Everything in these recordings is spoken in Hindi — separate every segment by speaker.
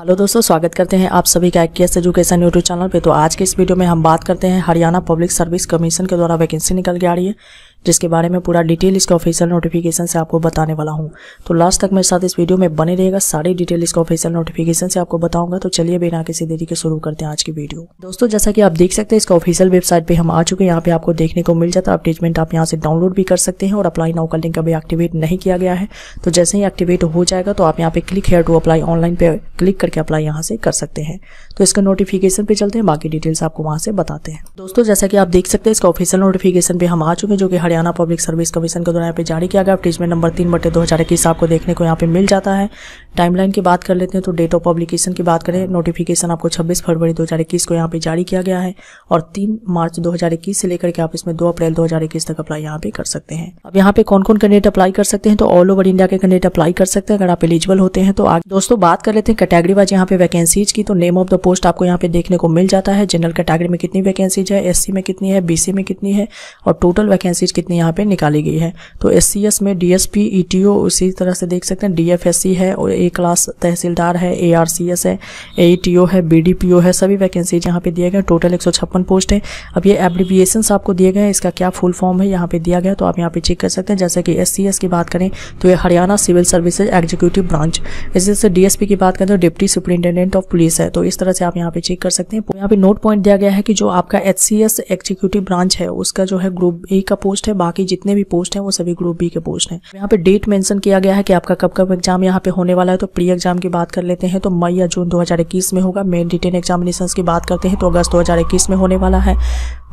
Speaker 1: हेलो दोस्तों स्वागत करते हैं आप सभी का एक्स एजुकेशन यूट्यूब चैनल पे तो आज के इस वीडियो में हम बात करते हैं हरियाणा पब्लिक सर्विस कमीशन के द्वारा वैकेंसी निकल के आ रही है जिसके बारे में पूरा डिटेल इसका ऑफिशियल नोटिफिकेशन से आपको बताने वाला हूँ तो लास्ट तक मेरे साथ इस वीडियो में बने रहेगा सारी डिटेल इसका ऑफिशियल नोटिफिकेशन से आपको बताऊंगा तो चलिए बिना किसी देरी के शुरू करते हैं आज की वीडियो दोस्तों जैसा कि आप देख सकते हैं इसका ऑफिशियल वेबसाइट पर हम आ चुके हैं यहाँ पे आपको देखने को मिल जाता है अपडेटमेंट आप यहाँ से डाउनलोड भी कर सकते हैं और अप्लाई नाउ का लिंक अभी एक्टिवेट नहीं किया गया है तो जैसे ही एक्टिवेट हो जाएगा तो आप यहाँ पे click here to apply online पे क्लिक करके अप्लाई यहाँ से कर सकते हैं तो इसका नोटिफिकेशन पे चलते हैं बाकी डिटेल्स आपको वहाँ से बताते हैं दोस्तों जैसा कि आप देख सकते हैं इसका ऑफिशियल नोटिफिकेशन पे हम आ चुके हैं जो कि हर हरियाणा पब्लिक सर्विस कमीशन के द्वारा यहाँ पे जारी किया गया अपटीजमेंट नंबर तीन बटे दो हज़ार इक्कीस आपको देखने को यहाँ पे मिल जाता है टाइमलाइन की बात कर लेते हैं तो डेट ऑफ पब्लिकेशन की बात करें नोटिफिकेशन आपको छब्बीस फरवरी दो हज़ार इक्कीस को यहाँ पे जारी किया गया है और तीन मार्च दो हज़ार इक्कीस से लेकर के आप इसमें दो अप्रैल दो हज़ार इक्कीस तक अप्लाई यहाँ पे कर सकते हैं अब यहाँ पे कौन कौन कैंडिडेट अप्लाई कर सकते हैं तो ऑल ओवर इंडिया के कैंडिडेट अप्लाई कर सकते हैं अगर आप एलिजिबल होते हैं तो आगे दोस्तों बात कर लेते हैं कैटेगरी वाइज यहाँ पे वैकेंसीज की तो नेम ऑफ द पोस्ट आपको यहाँ पे देखने को मिल जाता है जनरल कैटेगरी में कितनी वैकेंसीज है एससी में कितनी है बीसी में कितनी है और टोटल वैकेंसीज कितनी यहाँ पे निकाली गई है तो एस में डीएसपी ईटीओ e उसी तरह से देख सकते हैं डीएफएससी है और ए क्लास तहसीलदार है एआरसीएस है ए e है बीडीपीओ है सभी वैकेंसीज यहाँ पे दिए गए टोटल एक पोस्ट है अब ये एप्लीबिएशन आपको दिए गए इसका क्या फुल फॉर्म है यहाँ पे दिया गया तो आप यहाँ पे चेक कर सकते हैं जैसे कि एस की बात करें तो ये Haryana civil services executive branch इससे डीएसपी की बात करें तो डिप्टी सुप्रिंटेंडेंट ऑफ पुलिस है तो इस तरह से आप यहाँ पे चेक कर सकते हैं तो यहाँ पे नोट पॉइंट दिया गया है कि जो आपका एच एग्जीक्यूटिव ब्रांच है उसका जो है ग्रुप ए का पोस्ट है बाकी जितने भी पोस्ट हैं वो सभी ग्रुप बी के पोस्ट हैं यहाँ पे डेट मेंशन किया गया है कि आपका कब कब एग्जाम यहाँ पे होने वाला है तो प्री एग्जाम की बात कर लेते हैं तो मई या जून दो में होगा मेन रिटेन एग्जामिनेशन की बात करते हैं तो अगस्त दो में होने वाला है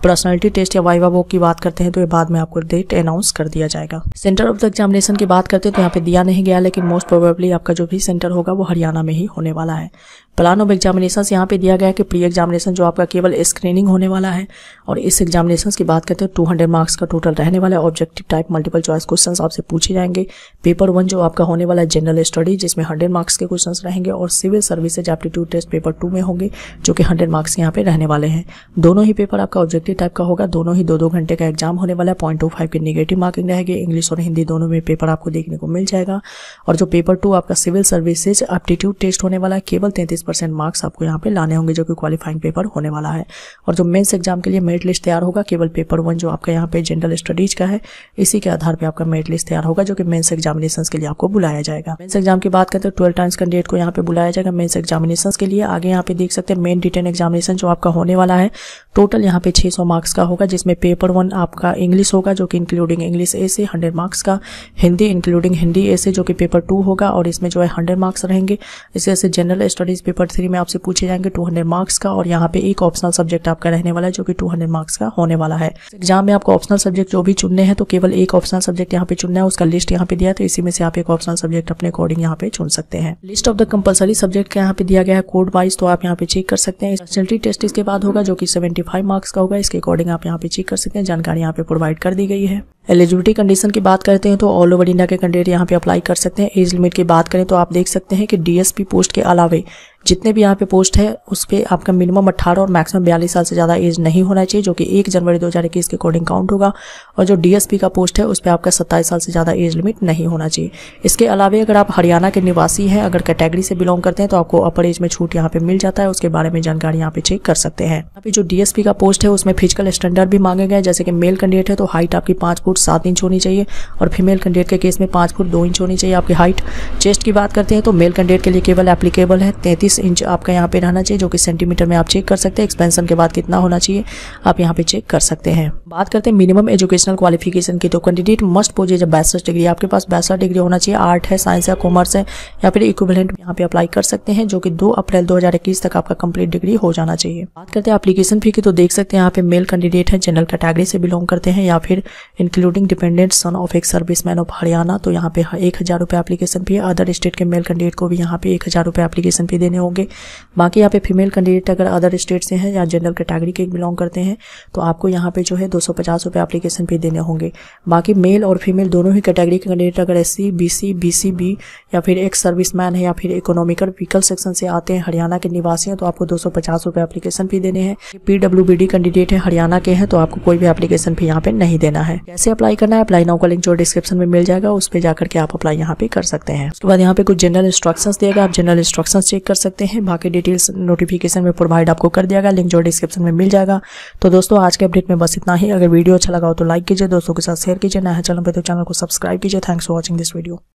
Speaker 1: पर्सनालिटी टेस्ट या वाइवा वो की बात करते हैं तो ये बाद में आपको डेट अनाउंस कर दिया जाएगा सेंटर ऑफ द एग्जामिनेशन की बात करते हैं तो यहाँ पे दिया नहीं गया लेकिन मोस्ट प्रोबेबली आपका जो भी सेंटर होगा वो हरियाणा में ही होने वाला है प्लान ऑफ एग्जामिनेशन यहाँ पे दिया गया कि प्री एग्जामिनेशन जो आपका केवल स्क्रीनिंग होने वाला है और इस एग्जामिनेशन की बात करते हैं टू हंड्रेड मार्क्स का टोटल रहने वाला है objective type multiple choice question आपसे पूछे जाएंगे पेपर वन जो आपका होने वाला है जनरल स्टडी जिसमें हंड्रेड मार्क्स के क्वेश्चन रहेंगे और civil services aptitude test paper two में होंगे जो कि हंड्रेड मार्क्स यहाँ पे रहने वाले हैं दोनों ही पेपर आपका ऑब्जेक्ट इलेक्टिव टाइप का होगा दोनों ही दो दो घंटे का एग्जाम होने वाला है पॉइंट टू फाइव की निगेटिव मार्किंग रहेगी इंग्लिश और हिंदी दोनों में पेपर आपको देखने को मिल जाएगा और जो पेपर टू आपका सिविल सर्विसेज एप्टीट्यूड टेस्ट होने वाला है केवल तैंतीस मार्क्स आपको यहाँ पे लाने होंगे जो कि क्वालिफाइंग पेपर होने वाला है और जो मेन्स एग्जाम के लिए मेरिट लिस्ट तैयार होगा केवल पेपर वन जो आपका यहाँ पे जनरल स्टडीज का है इसी के आधार पर आपका मेरिट लिस्ट तैयार होगा जो कि मेन्स एग्जामिनेशन के लिए आपको बुलाया जाएगा मेन्स एग्जाम की बात करें तो ट्वेल्व टाइम्स कैंडिडेट को यहाँ पे बुलाया जाएगा मेन्स एग्जामिनेशन के लिए आगे यहाँ पे देख सकते हैं मेन डिटेन एग्जामिनेशन जो आपका होने वाला है टोटल यहाँ पे छह 200 मार्क्स का होगा जिसमें पेपर वन आपका इंग्लिश होगा जो कि इंक्लूडिंग इंग्लिश ए से हंड्रेड मार्क्स का हिंदी इंक्लूडिंग हिंदी ए से जो कि पेपर टू होगा और इसमें जो है हंड्रेड मार्क्स रहेंगे इसी से जनरल स्टडीज पेपर थ्री में आपसे पूछे जाएंगे टू मार्क्स का और यहाँ पे एक ऑप्शनल सब्जेक्ट आपका रहने वाला है जो कि टू मार्क्स का होने वाला है एग्जाम में आपको ऑप्शनल सब्जेक्ट जो भी चुनने हैं तो केवल एक ऑप्शनल सब्जेक्ट यहाँ पे चुनना है उसका लिस्ट यहाँ पे दिया है तो इसी में से आप एक ऑप्शनल सब्जेक्ट अपने अकॉर्डिंग यहाँ पे चुन सकते हैं list of the compulsory subject यहाँ पे दिया गया है कोड वाइज तो आप यहाँ पे चेक कर सकते हैं टेस्ट इसके बाद होगा जो कि 75 मार्क्स का होगा इसके अकॉर्डिंग आप यहाँ पे चेक कर सकते हैं जानकारी यहाँ पे प्रोवाइड कर दी गई है एलिजिबिलिटी कंडीशन की बात करते हैं तो ऑल ओवर इंडिया के कैंडिडेट यहाँ पे अप्लाई कर सकते हैं एज लिमिट की बात करें तो आप देख सकते हैं कि डीएसपी पोस्ट के अलावे जितने भी यहाँ पे पोस्ट है उस पर आपका मिनिमम 18 और मैक्सिमम 42 साल से ज़्यादा एज नहीं होना चाहिए जो कि 1 जनवरी 2021 के अकॉर्डिंग काउंट होगा और जो डीएसपी का पोस्ट है उस पर आपका 27 साल से ज़्यादा एज लिमिट नहीं होना चाहिए इसके अलावा अगर आप हरियाणा के निवासी हैं अगर कैटेगरी से बिलोंग करते हैं तो आपको अपर एज में छूट यहाँ पे मिल जाता है उसके बारे में जानकारी यहाँ पे चेक कर सकते हैं यहाँ पे जो डीएसपी का पोस्ट है उसमें फिजिकल स्टैंडर्ड भी मांगे गए जैसे कि मेल कैंडिडेट है तो हाइट आपकी पाँच फुट फुट सात इंच होनी चाहिए और फीमेल कैंडिडेट के केस में पाँच फुट दो इंच होनी चाहिए आपकी हाइट चेस्ट की बात करते हैं तो मेल कैंडिडेट के लिए केवल एप्लीकेबल है तैंतीस इंच आपका यहाँ पे रहना चाहिए जो कि सेंटीमीटर में आप चेक कर सकते हैं एक्सपेंसन के बाद कितना होना चाहिए आप यहाँ पे चेक कर सकते हैं बात करते हैं मिनिमम एजुकेशनल क्वालिफिकेशन की तो कैंडिडेट मस्ट पोजे जब बैचलर्स डिग्री आपके पास बैचलर डिग्री होना चाहिए आर्ट है साइंस है कॉमर्स है या फिर इक्विवेलेंट यहाँ पे अप्लाई कर सकते हैं जो कि दो अप्रैल दो तक आपका कंप्लीट डिग्री हो जाना चाहिए बात करते हैं एप्लीकेशन फी की तो देख सकते हैं यहाँ पे मेल कैंडिडेट है जनरल कैटेगरी से बिलोंग करते हैं या फिर include including dependent son of एक सर्विस मैन ऑफ हरियाणा तो यहाँ पे एक हज़ार रुपये एप्लीकेशन फी अदर स्टेट के मेल कैंडिडेट को भी यहाँ पे एक हज़ार रुपये एप्लीकेशन फी देने होंगे बाकी यहाँ पे फीमेल कैंडिडेट अगर अदर स्टेट से हैं या जनरल कैटेगरी के बिलोंग करते हैं तो आपको यहाँ पे जो है दो सौ पचास रुपये एप्लीकेशन फी देने होंगे बाकी मेल और फीमेल दोनों ही कैटेगरी के कैंडिडेट अगर S C B C B C B या फिर एक मैन है या फिर इकोनॉमिकल व्हीकल सेक्शन से आते हैं हरियाणा के निवासी हैं तो आपको दो सौ पचास रुपये एप्लीकेशन फी देने हैं P W B D candidate हैं हरियाणा के हैं तो आपको कोई भी एप्लीकेशन फी यहाँ पे नहीं देना है कैसे अप्लाई करना है अप्लाई नाउ का लिंक जो डिस्क्रिप्शन में मिल जाएगा उस पर जाकर के आप अप्लाई यहाँ पे कर सकते हैं उसके बाद यहाँ पे कुछ जनरल इंस्ट्रक्शन दिया गया आप जनरल इंस्ट्रक्शन चेक कर सकते हैं बाकी डिटेल्स नोटिफिकेशन में प्रोवाइड आपको कर दिया गया लिंक जो डिस्क्रिप्शन में मिल जाएगा तो दोस्तों आज के अपडेट में बस इतना ही अगर वीडियो अच्छा लगा हो तो लाइक कीजिए दोस्तों के साथ शेयर कीजिए नया चैनल पर तो चैनल को सब्सक्राइब कीजिए thanks for watching this video